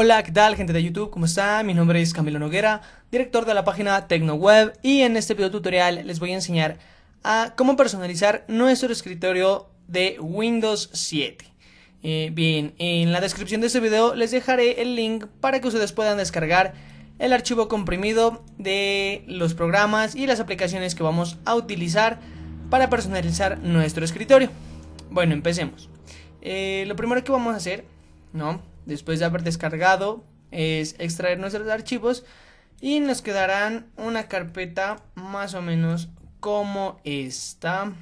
Hola, ¿qué tal gente de YouTube? ¿Cómo están? Mi nombre es Camilo Noguera, director de la página TecnoWeb y en este video tutorial les voy a enseñar a cómo personalizar nuestro escritorio de Windows 7. Eh, bien, en la descripción de este video les dejaré el link para que ustedes puedan descargar el archivo comprimido de los programas y las aplicaciones que vamos a utilizar para personalizar nuestro escritorio. Bueno, empecemos. Eh, lo primero que vamos a hacer, ¿no? después de haber descargado es extraer nuestros archivos y nos quedarán una carpeta más o menos como esta.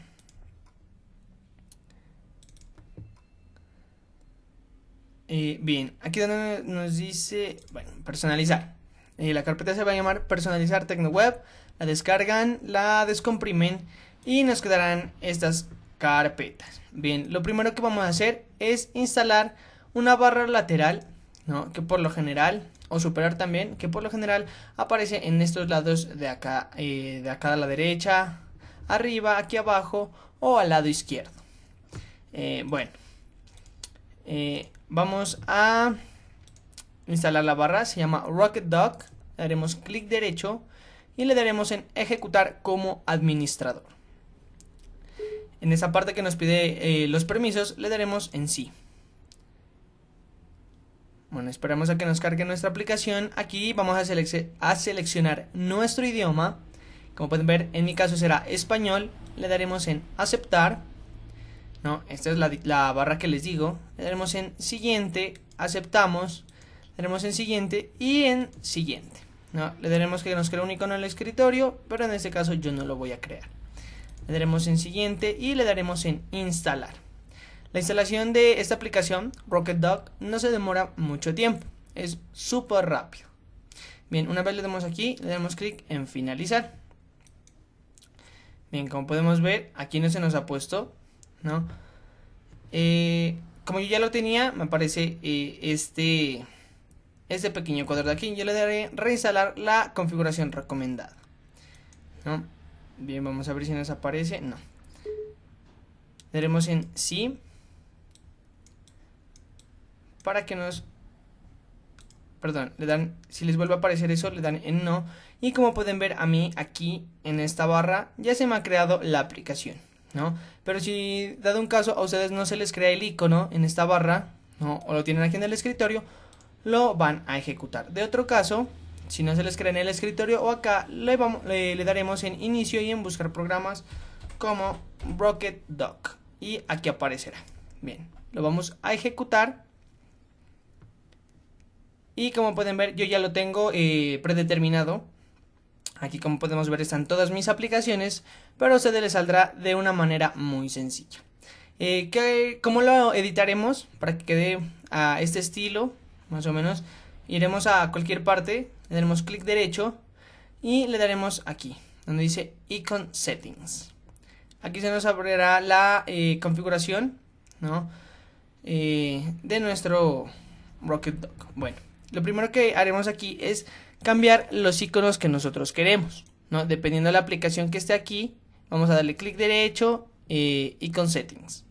Eh, bien, aquí donde nos dice, bueno, personalizar. Eh, la carpeta se va a llamar personalizar TecnoWeb. La descargan, la descomprimen y nos quedarán estas carpetas. Bien, lo primero que vamos a hacer es instalar una barra lateral, Que por lo general, o superar también, que por lo general aparece en estos lados de acá, eh, de acá a la derecha, arriba, aquí abajo o al lado izquierdo. Eh, bueno, eh, vamos a instalar la barra, se llama Rocket Dock, le daremos clic derecho y le daremos en ejecutar como administrador. En esa parte que nos pide los permisos, le daremos en sí. Bueno, esperemos a que nos cargue nuestra aplicación. Aquí vamos a, a seleccionar nuestro idioma. Como pueden ver, en mi caso será español. Le daremos en aceptar. No, esta es la, barra que les digo. Le daremos en siguiente, aceptamos. Le daremos en siguiente y en siguiente. No, le daremos que nos cree un icono en el escritorio, pero en este caso yo no lo voy a crear. Le daremos en siguiente y le daremos en instalar. La instalación de esta aplicación, Rocket Dog, no se demora mucho tiempo, es súper rápido. Bien, una vez le damos aquí, le damos clic en finalizar. Bien, como podemos ver, aquí no se nos ha puesto, ¿no? Eh, como yo ya lo tenía, me aparece eh, este, este pequeño cuadro de aquí. Yo le daré reinstalar la configuración recomendada, ¿no? Bien, vamos a ver si nos aparece, no. Daremos en sí para que nos... Perdón, le dan, si les vuelve a aparecer eso, le dan en no. Y como pueden ver a mí aquí en esta barra, ya se me ha creado la aplicación, ¿no? Pero si dado un caso a ustedes no se les crea el icono en esta barra, ¿no? O lo tienen aquí en el escritorio, lo van a ejecutar. De otro caso, si no se les crea en el escritorio o acá, le, le, daremos en inicio y en buscar programas como Rocket Doc. Y aquí aparecerá. Bien, lo vamos a ejecutar. Y como pueden ver, yo ya lo tengo eh, predeterminado. Aquí como podemos ver están todas mis aplicaciones, pero se le saldrá de una manera muy sencilla. Eh, ¿Cómo lo editaremos? Para que quede a este estilo, más o menos. Iremos a cualquier parte, le daremos clic derecho y le daremos aquí, donde dice Icon Settings. Aquí se nos abrirá la eh, configuración eh, de nuestro Rocket Dog. Bueno, lo primero que haremos aquí es cambiar los iconos que nosotros queremos, ¿no? Dependiendo de la aplicación que esté aquí, vamos a darle clic derecho y eh, con settings,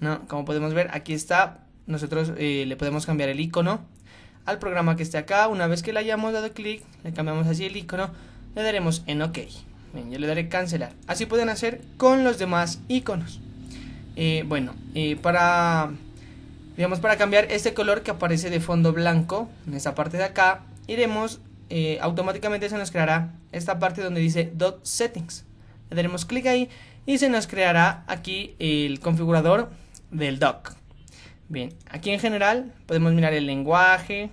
¿no? Como podemos ver, aquí está, nosotros eh, le podemos cambiar el icono al programa que esté acá. Una vez que le hayamos dado clic, le cambiamos así el icono, le daremos en OK. yo le daré cancelar. Así pueden hacer con los demás iconos. Eh, bueno, para vamos para cambiar este color que aparece de fondo blanco, en esta parte de acá, iremos, eh, automáticamente se nos creará esta parte donde dice Dot Settings. Le daremos clic ahí y se nos creará aquí el configurador del dock. Bien, aquí en general podemos mirar el lenguaje,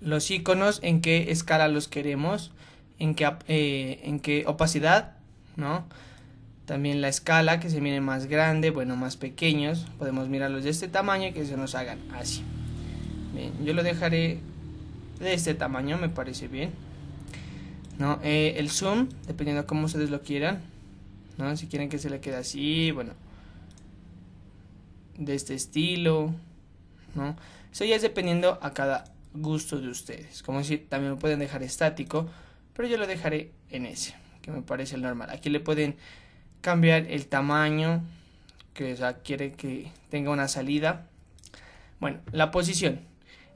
los iconos, en qué escala los queremos, en qué, eh, en qué opacidad, ¿no? También la escala, que se miren más grande, bueno, más pequeños. Podemos mirarlos de este tamaño y que se nos hagan así. Bien, yo lo dejaré de este tamaño, me parece bien. ¿No? Eh, el zoom, dependiendo de cómo ustedes lo quieran. ¿no? Si quieren que se le quede así, bueno. De este estilo. ¿no? Eso ya es dependiendo a cada gusto de ustedes. Como decir, también lo pueden dejar estático. Pero yo lo dejaré en ese. Que me parece el normal. Aquí le pueden cambiar el tamaño que ya quiere que tenga una salida bueno la posición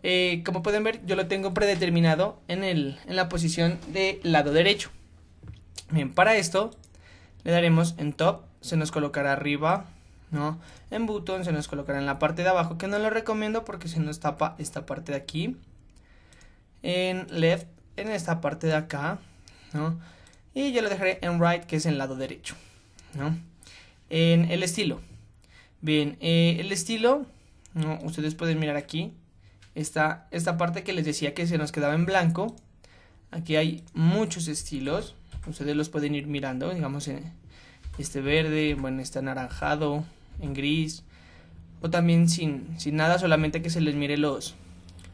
eh, como pueden ver yo lo tengo predeterminado en, el, en la posición de lado derecho bien para esto le daremos en top se nos colocará arriba ¿no? En button se nos colocará en la parte de abajo, que no lo recomiendo porque se nos tapa esta parte de aquí. En left, en esta parte de acá, ¿no? Y yo lo dejaré en right, que es el lado derecho. ¿no? En el estilo. Bien, eh, el estilo, ustedes pueden mirar aquí, esta, esta parte que les decía que se nos quedaba en blanco. Aquí hay muchos estilos, ustedes los pueden ir mirando, digamos, en este verde, bueno, este anaranjado, en gris, o también sin, sin nada, solamente que se les mire los,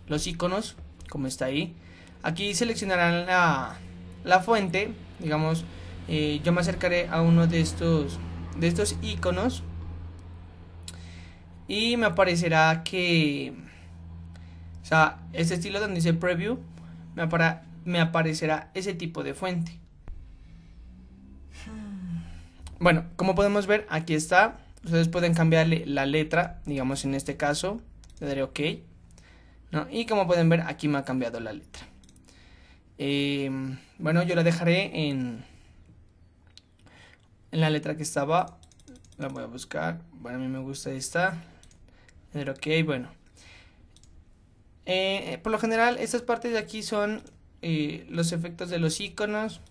los iconos, como está ahí. Aquí seleccionarán la, la fuente, digamos, eh, yo me acercaré a uno de estos, de estos iconos y me aparecerá que, o sea, este estilo donde dice preview, me, me aparecerá ese tipo de fuente. Bueno, como podemos ver, aquí está. Ustedes pueden cambiarle la letra, digamos en este caso, le daré OK. Y como pueden ver, aquí me ha cambiado la letra. Eh, bueno, yo la dejaré en, la letra que estaba. La voy a buscar. Bueno, a mí me gusta esta. Pero ok, bueno. Eh, eh, por lo general, estas partes de aquí son eh, los efectos de los iconos.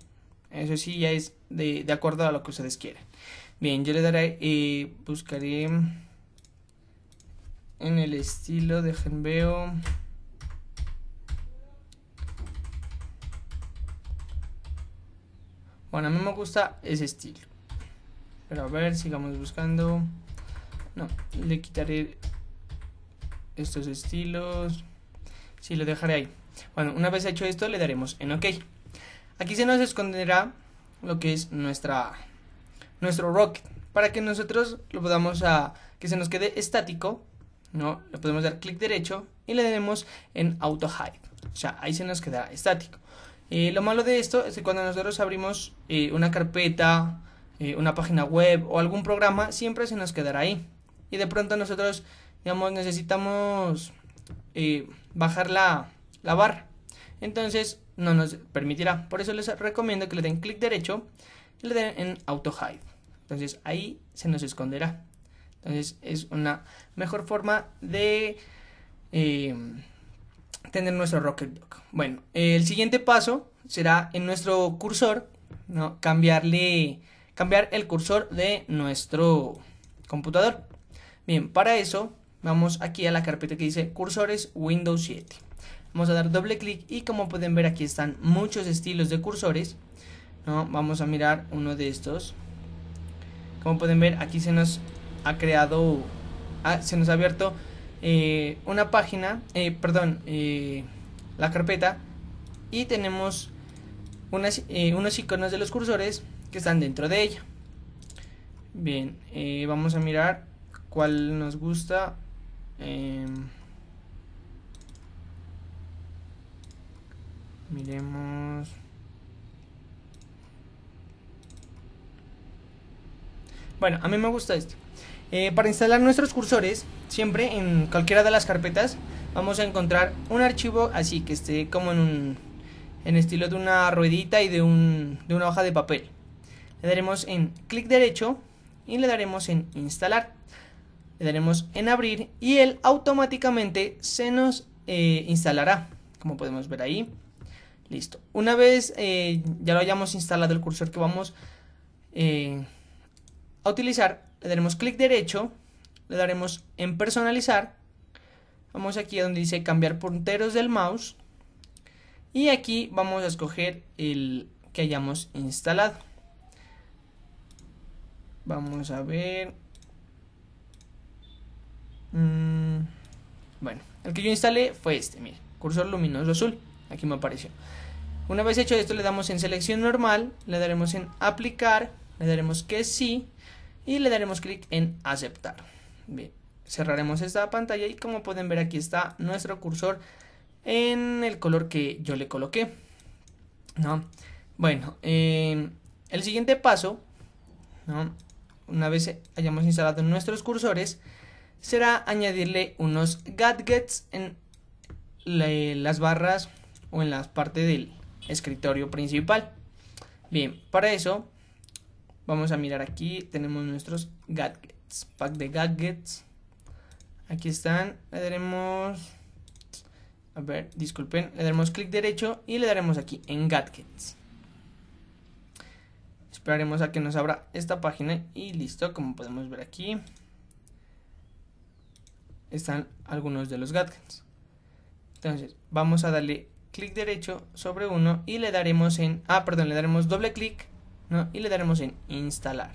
Eso sí, ya es de, acuerdo a lo que ustedes quieran. Bien, yo le daré, y buscaré en el estilo, de veo. Bueno, a mí me gusta ese estilo a ver, sigamos buscando. No, le quitaré estos estilos. Sí, lo dejaré ahí. Bueno, una vez hecho esto, le daremos en OK. Aquí se nos esconderá lo que es nuestra nuestro rocket para que nosotros lo podamos a que se nos quede estático, ¿no? Le podemos dar clic derecho y le daremos en auto hide. O sea, ahí se nos queda estático. Eh, lo malo de esto es que cuando nosotros abrimos eh, una carpeta eh, una página web o algún programa, siempre se nos quedará ahí. Y de pronto nosotros, digamos, necesitamos eh, bajar la, la barra. Entonces no nos permitirá. Por eso les recomiendo que le den clic derecho y le den en Auto Hide. Entonces ahí se nos esconderá. Entonces es una mejor forma de eh, tener nuestro Rocket Bueno, el siguiente paso será en nuestro cursor ¿no? cambiarle cambiar el cursor de nuestro computador. Bien, para eso vamos aquí a la carpeta que dice cursores Windows 7. Vamos a dar doble clic y como pueden ver aquí están muchos estilos de cursores. ¿no? Vamos a mirar uno de estos. Como pueden ver aquí se nos ha creado, ah, se nos ha abierto eh, una página, eh, perdón, eh, la carpeta y tenemos unos iconos de los cursores que están dentro de ella. Bien, eh, vamos a mirar cuál nos gusta. Em, miremos. Bueno, a mí me gusta esto eh, para instalar nuestros cursores, siempre en cualquiera de las carpetas vamos a encontrar un archivo así que esté como en un en estilo de una ruedita y de, un, de una hoja de papel. Le daremos en clic derecho y le daremos en instalar. Le daremos en abrir y él automáticamente se nos eh, instalará, como podemos ver ahí. Listo. Una vez eh, ya lo hayamos instalado el cursor que vamos eh, a utilizar, le daremos clic derecho, le daremos en personalizar. Vamos aquí a donde dice cambiar punteros del mouse. Y aquí vamos a escoger el que hayamos instalado. Vamos a ver. Mm, bueno, el que yo instalé fue este, Miren, cursor luminoso azul. Aquí me apareció. Una vez hecho esto, le damos en selección normal, le daremos en aplicar, le daremos que sí y le daremos clic en aceptar. cerraremos esta pantalla y como pueden ver aquí está nuestro cursor en el color que yo le coloqué. ¿no? Bueno, eh, el siguiente paso ¿no? una vez hayamos instalado nuestros cursores, será añadirle unos gadgets en las barras o en la parte del escritorio principal. Bien, para eso vamos a mirar aquí, tenemos nuestros gadgets, pack de gadgets. Aquí están, le daremos, a ver, disculpen, le daremos clic derecho y le daremos aquí en gadgets. Esperaremos a que nos abra esta página y listo, como podemos ver aquí están algunos de los gadgets. Entonces, vamos a darle clic derecho sobre uno y le daremos en ah, perdón, le daremos doble clic, Y le daremos en instalar.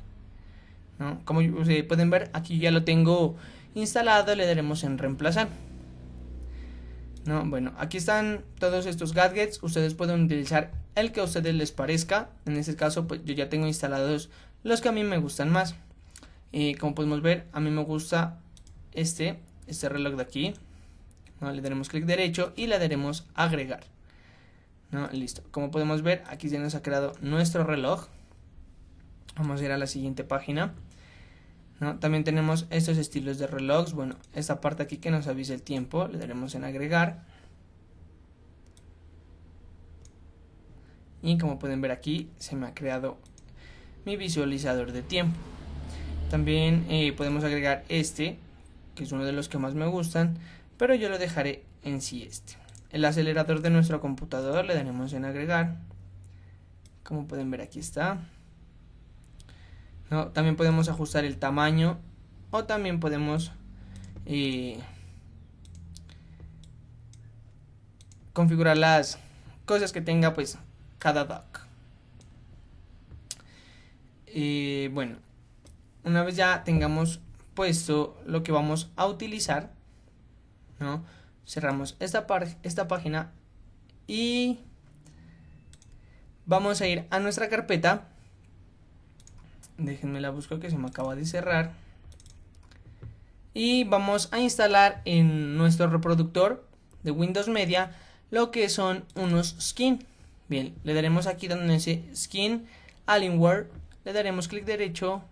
Como ustedes pueden ver, aquí ya lo tengo instalado, le daremos en reemplazar. ¿no? Bueno, aquí están todos estos gadgets, ustedes pueden utilizar el que a ustedes les parezca, en este caso pues yo ya tengo instalados los que a mí me gustan más. Y como podemos ver, a mí me gusta este, este reloj de aquí, ¿no? le daremos clic derecho y le daremos agregar. ¿no? Listo, como podemos ver, aquí ya nos ha creado nuestro reloj. Vamos a ir a la siguiente página. También tenemos estos estilos de reloj bueno, esta parte aquí que nos avisa el tiempo, le daremos en agregar. Y como pueden ver aquí, se me ha creado mi visualizador de tiempo. También eh, podemos agregar este, que es uno de los que más me gustan, pero yo lo dejaré en sí este. El acelerador de nuestro computador le daremos en agregar. Como pueden ver aquí está. También podemos ajustar el tamaño o también podemos eh, configurar las cosas que tenga pues cada doc. Eh, bueno, una vez ya tengamos puesto lo que vamos a utilizar, ¿no? cerramos esta, esta página y vamos a ir a nuestra carpeta Déjenme la busco que se me acaba de cerrar. Y vamos a instalar en nuestro reproductor de Windows Media lo que son unos skin. Bien, le daremos aquí donde dice skin Alienware. Le daremos clic derecho,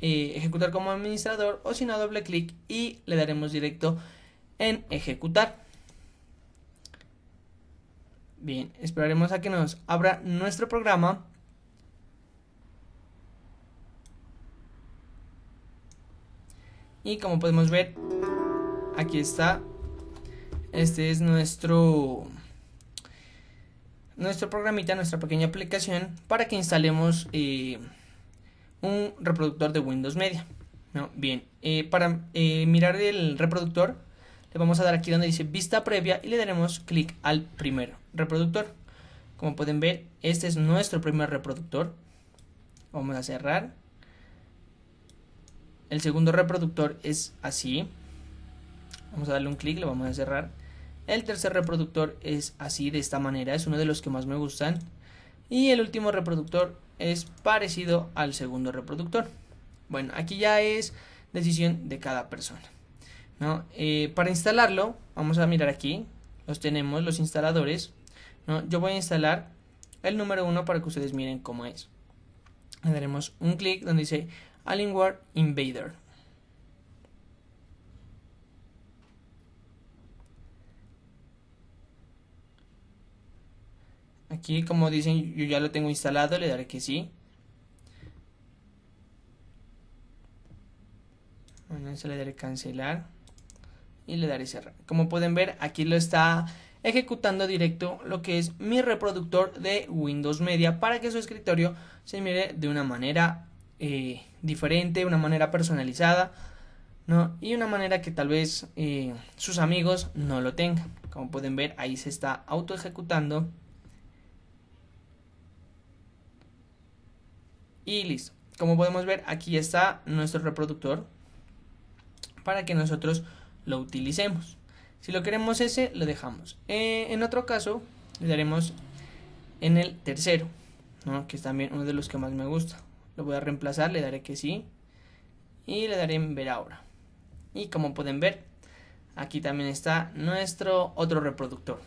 eh, ejecutar como administrador o si no doble clic y le daremos directo en ejecutar. Bien, esperaremos a que nos abra nuestro programa. Y como podemos ver, aquí está. Este es nuestro nuestro programita, nuestra pequeña aplicación para que instalemos eh, un reproductor de Windows Media. ¿no? Bien, eh, para eh, mirar el reproductor le vamos a dar aquí donde dice vista previa y le daremos clic al primer reproductor. Como pueden ver, este es nuestro primer reproductor. Vamos a cerrar. El segundo reproductor es así. Vamos a darle un clic, lo vamos a cerrar. El tercer reproductor es así, de esta manera. Es uno de los que más me gustan. Y el último reproductor es parecido al segundo reproductor. Bueno, aquí ya es decisión de cada persona. ¿no? Eh, para instalarlo, vamos a mirar aquí. Los tenemos, los instaladores. ¿no? Yo voy a instalar el número 1 para que ustedes miren cómo es. Le daremos un clic donde dice Alienware Invader. Aquí como dicen yo ya lo tengo instalado, le daré que sí. Bueno, eso le daré cancelar y le daré cerrar. Como pueden ver aquí lo está ejecutando directo lo que es mi reproductor de Windows Media para que su escritorio se mire de una manera eh, diferente, una manera personalizada, ¿no? Y una manera que tal vez eh, sus amigos no lo tengan. Como pueden ver, ahí se está auto ejecutando. Y listo. Como podemos ver, aquí está nuestro reproductor para que nosotros lo utilicemos. Si lo queremos ese, lo dejamos. Eh, en otro caso, le daremos en el tercero, ¿no? que es también uno de los que más me gusta. Lo voy a reemplazar, le daré que sí. Y le daré en ver ahora. Y como pueden ver, aquí también está nuestro otro reproductor.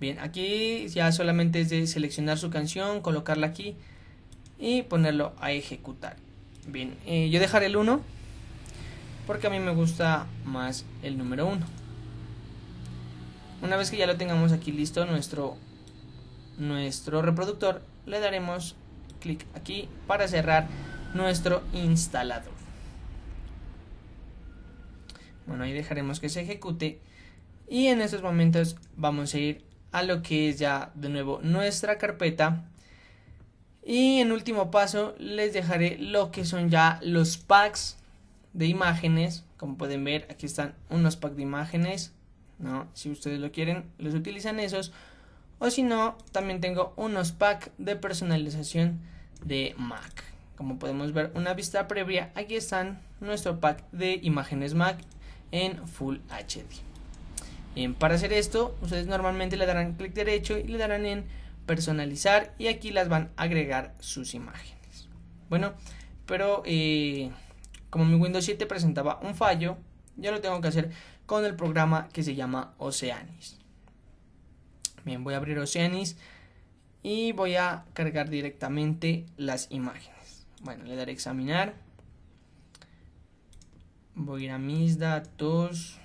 Bien, aquí ya solamente es de seleccionar su canción, colocarla aquí y ponerlo a ejecutar. Bien, eh, yo dejaré el 1 porque a mí me gusta más el número 1. Una vez que ya lo tengamos aquí listo, nuestro, nuestro reproductor, le daremos clic aquí para cerrar nuestro instalador. Bueno, ahí dejaremos que se ejecute. Y en estos momentos vamos a ir a lo que es ya de nuevo nuestra carpeta. Y en último paso les dejaré lo que son ya los packs de imágenes. Como pueden ver, aquí están unos packs de imágenes. ¿no? Si ustedes lo quieren, los utilizan esos. O si no, también tengo unos packs de personalización de Mac. Como podemos ver, una vista previa, aquí están nuestro pack de imágenes Mac en Full HD. para hacer esto, ustedes normalmente le darán clic derecho y le darán en personalizar y aquí las van a agregar sus imágenes. Bueno, pero eh, como mi Windows 7 presentaba un fallo, ya lo tengo que hacer con el programa que se llama Oceanis. Bien, voy a abrir Oceanis y voy a cargar directamente las imágenes. Bueno, le daré a examinar. Voy a ir a mis datos.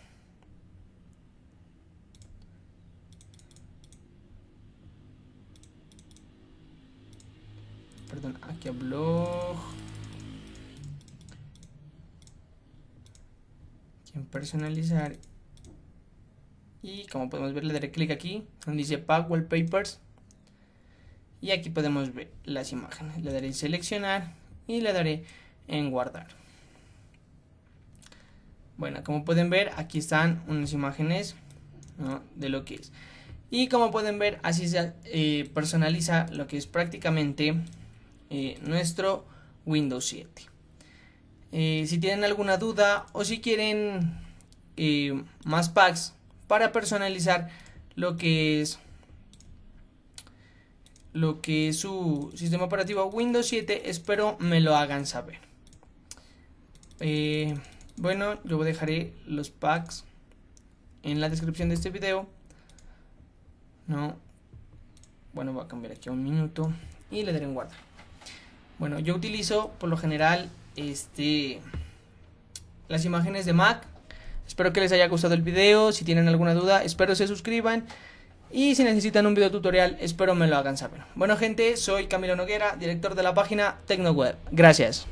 Perdón, aquí a blog. Aquí personalizar y como podemos ver, le daré clic aquí, donde dice Pack Wallpapers. Y aquí podemos ver las imágenes. Le daré en seleccionar y le daré en guardar. Bueno, como pueden ver, aquí están unas imágenes de lo que es. Y como pueden ver, así se eh, personaliza lo que es prácticamente eh, nuestro Windows 7. Eh, si tienen alguna duda o si quieren más packs para personalizar lo que es lo que es su sistema operativo Windows 7. Espero me lo hagan saber. Eh, bueno, yo dejaré los packs en la descripción de este video. No. Bueno, voy a cambiar aquí a un minuto y le daré en guardar. Bueno, yo utilizo por lo general este las imágenes de Mac Espero que les haya gustado el video. Si tienen alguna duda, espero se suscriban. Y si necesitan un video tutorial, espero me lo hagan saber. Bueno, gente, soy Camilo Noguera, director de la página TecnoWeb. Gracias.